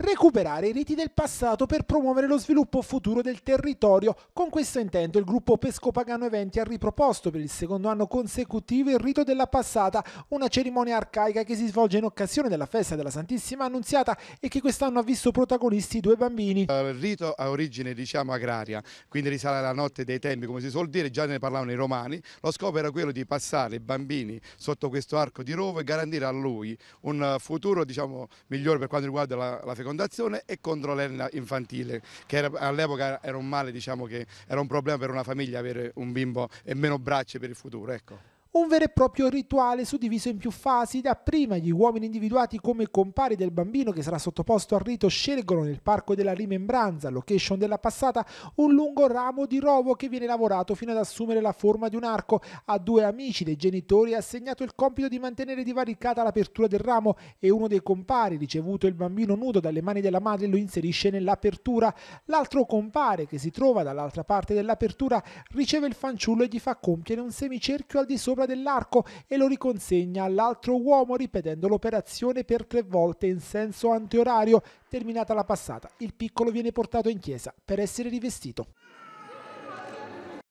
Recuperare i riti del passato per promuovere lo sviluppo futuro del territorio. Con questo intento il gruppo Pesco Pagano Eventi ha riproposto per il secondo anno consecutivo il rito della passata, una cerimonia arcaica che si svolge in occasione della festa della Santissima Annunziata e che quest'anno ha visto protagonisti due bambini. Il rito ha origine diciamo agraria, quindi risale alla notte dei tempi come si suol dire, già ne parlavano i romani. Lo scopo era quello di passare i bambini sotto questo arco di rovo e garantire a lui un futuro diciamo, migliore per quanto riguarda la, la fecondazione fecondazione e contro l'erna infantile, che all'epoca era un male, diciamo che era un problema per una famiglia avere un bimbo e meno braccia per il futuro. Ecco un vero e proprio rituale suddiviso in più fasi, da prima gli uomini individuati come compari del bambino che sarà sottoposto al rito scelgono nel Parco della Rimembranza, location della passata, un lungo ramo di rovo che viene lavorato fino ad assumere la forma di un arco. A due amici dei genitori è assegnato il compito di mantenere divaricata l'apertura del ramo e uno dei compari, ricevuto il bambino nudo dalle mani della madre, lo inserisce nell'apertura. L'altro compare, che si trova dall'altra parte dell'apertura, riceve il fanciullo e gli fa compiere un semicerchio al di sopra dell'arco e lo riconsegna all'altro uomo ripetendo l'operazione per tre volte in senso antiorario. Terminata la passata, il piccolo viene portato in chiesa per essere rivestito.